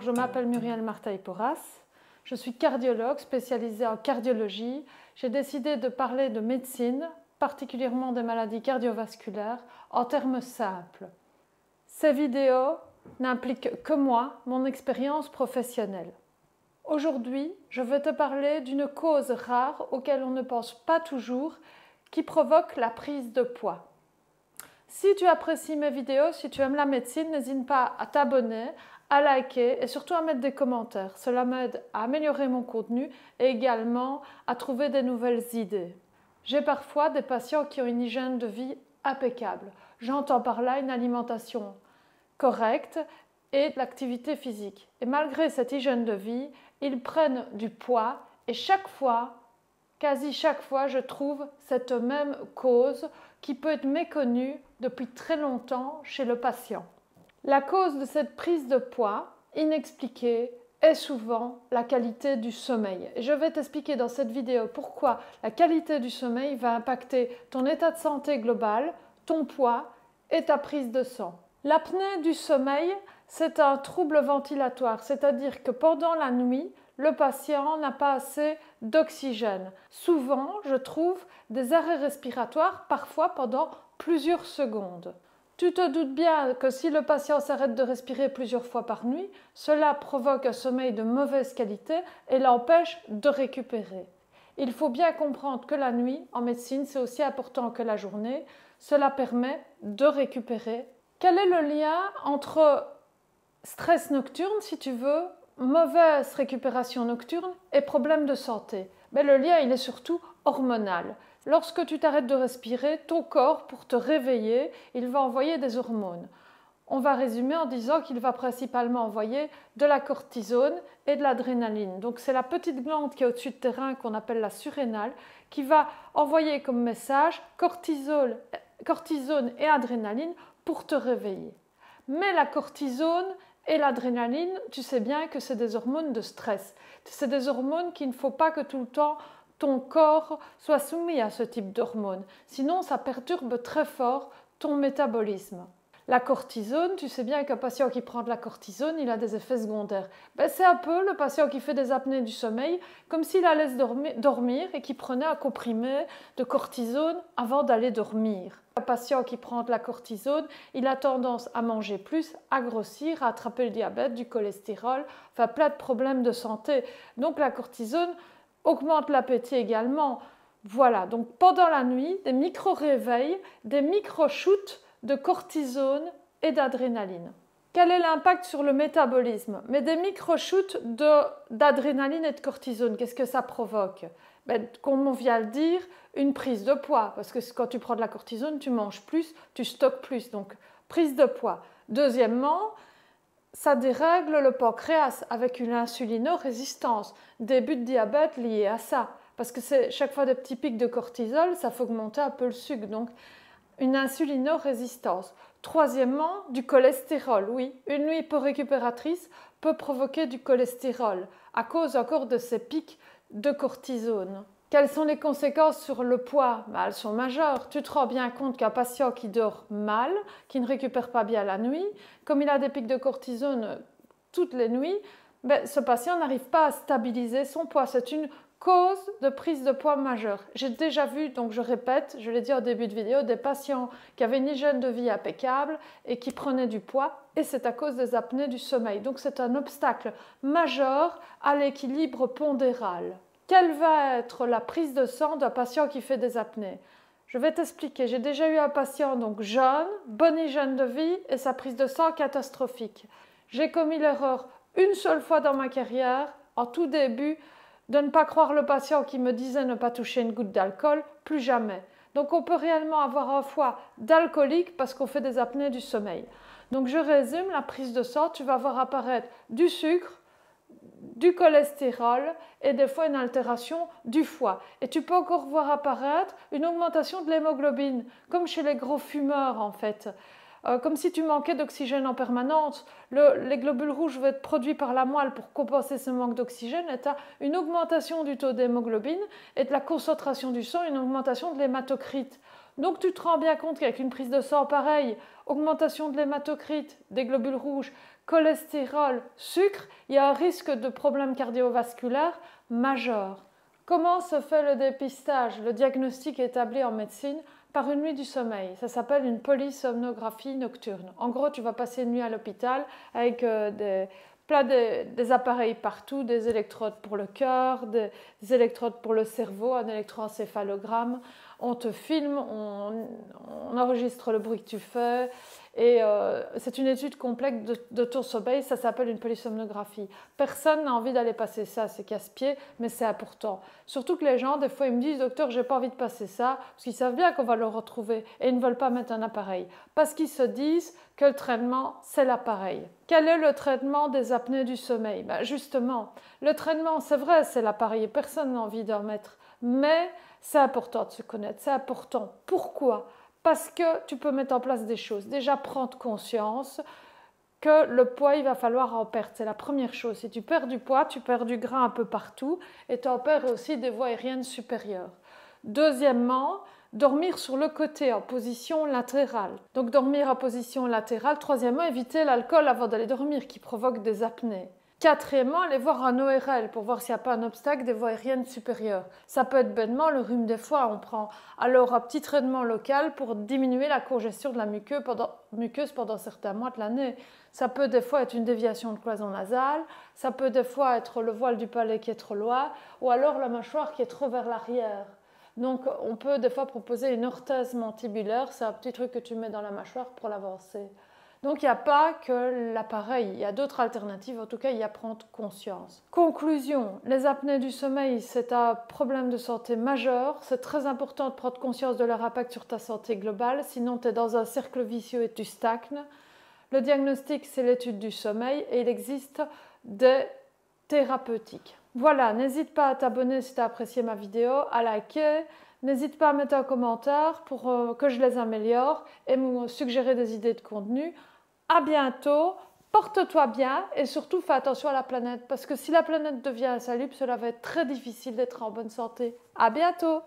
je m'appelle Muriel Martaille-Porras. Je suis cardiologue spécialisée en cardiologie. J'ai décidé de parler de médecine, particulièrement des maladies cardiovasculaires, en termes simples. Ces vidéos n'impliquent que moi, mon expérience professionnelle. Aujourd'hui, je vais te parler d'une cause rare auquel on ne pense pas toujours qui provoque la prise de poids. Si tu apprécies mes vidéos, si tu aimes la médecine, n'hésite pas à t'abonner, à liker et surtout à mettre des commentaires. Cela m'aide à améliorer mon contenu et également à trouver des nouvelles idées. J'ai parfois des patients qui ont une hygiène de vie impeccable. J'entends par là une alimentation correcte et de l'activité physique. Et malgré cette hygiène de vie, ils prennent du poids et chaque fois, quasi chaque fois, je trouve cette même cause qui peut être méconnue depuis très longtemps chez le patient. La cause de cette prise de poids inexpliquée est souvent la qualité du sommeil. je vais t'expliquer dans cette vidéo pourquoi la qualité du sommeil va impacter ton état de santé global, ton poids et ta prise de sang. L'apnée du sommeil, c'est un trouble ventilatoire, c'est-à-dire que pendant la nuit, le patient n'a pas assez d'oxygène. Souvent, je trouve des arrêts respiratoires, parfois pendant plusieurs secondes. Tu te doutes bien que si le patient s'arrête de respirer plusieurs fois par nuit, cela provoque un sommeil de mauvaise qualité et l'empêche de récupérer. Il faut bien comprendre que la nuit, en médecine, c'est aussi important que la journée. Cela permet de récupérer. Quel est le lien entre stress nocturne, si tu veux, mauvaise récupération nocturne et problème de santé Mais le lien, il est surtout hormonal. Lorsque tu t'arrêtes de respirer, ton corps, pour te réveiller, il va envoyer des hormones. On va résumer en disant qu'il va principalement envoyer de la cortisone et de l'adrénaline. Donc c'est la petite glande qui est au-dessus de terrain qu'on appelle la surrénale qui va envoyer comme message cortisone et adrénaline pour te réveiller. Mais la cortisone et l'adrénaline, tu sais bien que c'est des hormones de stress. C'est des hormones qu'il ne faut pas que tout le temps ton corps soit soumis à ce type d'hormone Sinon, ça perturbe très fort ton métabolisme. La cortisone, tu sais bien qu'un patient qui prend de la cortisone, il a des effets secondaires. Ben, c'est un peu le patient qui fait des apnées du sommeil, comme s'il allait dormir et qui prenait un comprimé de cortisone avant d'aller dormir. Un patient qui prend de la cortisone, il a tendance à manger plus, à grossir, à attraper le diabète, du cholestérol, enfin plein de problèmes de santé. Donc la cortisone, augmente l'appétit également. Voilà, donc pendant la nuit, des micro-réveils, des micro-shoots de cortisone et d'adrénaline. Quel est l'impact sur le métabolisme Mais des micro-shoots d'adrénaline et de cortisone, qu'est-ce que ça provoque ben, Comme on vient le dire, une prise de poids, parce que quand tu prends de la cortisone, tu manges plus, tu stockes plus, donc prise de poids. Deuxièmement, ça dérègle le pancréas avec une insulinorésistance, début de diabète lié à ça. Parce que c'est chaque fois des petits pics de cortisol, ça fait augmenter un peu le sucre. Donc, une insulinorésistance. Troisièmement, du cholestérol. Oui, une nuit récupératrice peut provoquer du cholestérol à cause encore de ces pics de cortisone. Quelles sont les conséquences sur le poids bah, Elles sont majeures. Tu te rends bien compte qu'un patient qui dort mal, qui ne récupère pas bien la nuit, comme il a des pics de cortisone toutes les nuits, bah, ce patient n'arrive pas à stabiliser son poids. C'est une cause de prise de poids majeure. J'ai déjà vu, donc je répète, je l'ai dit au début de vidéo, des patients qui avaient une hygiène de vie impeccable et qui prenaient du poids, et c'est à cause des apnées du sommeil. Donc c'est un obstacle majeur à l'équilibre pondéral quelle va être la prise de sang d'un patient qui fait des apnées Je vais t'expliquer. J'ai déjà eu un patient donc jeune, bonne hygiène de vie et sa prise de sang catastrophique. J'ai commis l'erreur une seule fois dans ma carrière, en tout début, de ne pas croire le patient qui me disait ne pas toucher une goutte d'alcool, plus jamais. Donc on peut réellement avoir un foie d'alcoolique parce qu'on fait des apnées du sommeil. Donc je résume, la prise de sang, tu vas voir apparaître du sucre, du cholestérol et des fois une altération du foie. Et tu peux encore voir apparaître une augmentation de l'hémoglobine, comme chez les gros fumeurs en fait. Euh, comme si tu manquais d'oxygène en permanence. les globules rouges vont être produits par la moelle pour compenser ce manque d'oxygène et tu as une augmentation du taux d'hémoglobine et de la concentration du sang, une augmentation de l'hématocrite. Donc tu te rends bien compte qu'avec une prise de sang pareille, augmentation de l'hématocrite, des globules rouges, cholestérol, sucre, il y a un risque de problème cardiovasculaire majeur. Comment se fait le dépistage Le diagnostic établi en médecine par une nuit du sommeil. Ça s'appelle une polysomnographie nocturne. En gros, tu vas passer une nuit à l'hôpital avec euh, des, plein des appareils partout, des électrodes pour le cœur, des, électrodes pour le cerveau, un électroencéphalogramme. On te filme, on, on enregistre le bruit que tu fais. Et euh, c'est une étude complexe de, de tour sommeil, ça s'appelle une polysomnographie. Personne n'a envie d'aller passer ça, c'est casse-pied, mais c'est important. Surtout que les gens, des fois, ils me disent Docteur, j'ai pas envie de passer ça, parce qu'ils savent bien qu'on va le retrouver et ils ne veulent pas mettre un appareil. Parce qu'ils se disent que le traitement, c'est l'appareil. Quel est le traitement des apnées du sommeil ben, Justement, le traitement, c'est vrai, c'est l'appareil, personne n'a envie d'en mettre, mais c'est important de se connaître, c'est important. Pourquoi parce que tu peux mettre en place des choses. Déjà, prendre conscience que le poids, il va falloir en perdre. C'est la première chose. Si tu perds du poids, tu perds du grain un peu partout et tu en perds aussi des voies aériennes supérieures. Deuxièmement, dormir sur le côté en position latérale. Donc dormir en position latérale. Troisièmement, éviter l'alcool avant d'aller dormir qui provoque des apnées. Quatrièmement, aller voir un ORL pour voir s'il n'y a pas un obstacle des voies aériennes supérieures. Ça peut être bêtement le rhume des foies. On prend alors un petit traitement local pour diminuer la congestion de la muqueuse pendant, muqueuse pendant certains mois de l'année. Ça peut des fois être une déviation de cloison nasale, ça peut des fois être le voile du palais qui est trop loin, ou alors la mâchoire qui est trop vers l'arrière. Donc on peut des fois proposer une orthèse mandibulaire, c'est un petit truc que tu mets dans la mâchoire pour l'avancer. Donc il n'y a pas que l'appareil, il y a d'autres alternatives, en tout cas il y a prendre conscience. Conclusion, les apnées du sommeil, c'est un problème de santé majeur, c'est très important de prendre conscience de leur impact sur ta santé globale, sinon tu es dans un cercle vicieux et tu stagnes. Le diagnostic, c'est l'étude du sommeil et il existe des thérapeutiques. Voilà, n'hésite pas à t'abonner si tu as apprécié ma vidéo, à liker, n'hésite pas à mettre un commentaire pour euh, que je les améliore et me suggérer des idées de contenu à bientôt, porte-toi bien et surtout fais attention à la planète parce que si la planète devient insalubre, cela va être très difficile d'être en bonne santé. À bientôt!